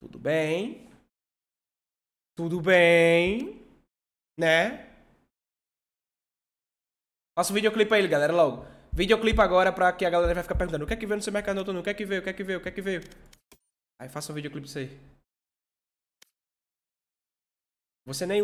Tudo bem? Tudo bem? Né? Faça um videoclipe aí, galera, logo. Videoclipe agora pra que a galera vai ficar perguntando: o que é que veio no seu mercado noturno? O que é que veio? O que é que veio? O que é que veio? Aí faça um videoclipe disso aí. Você nem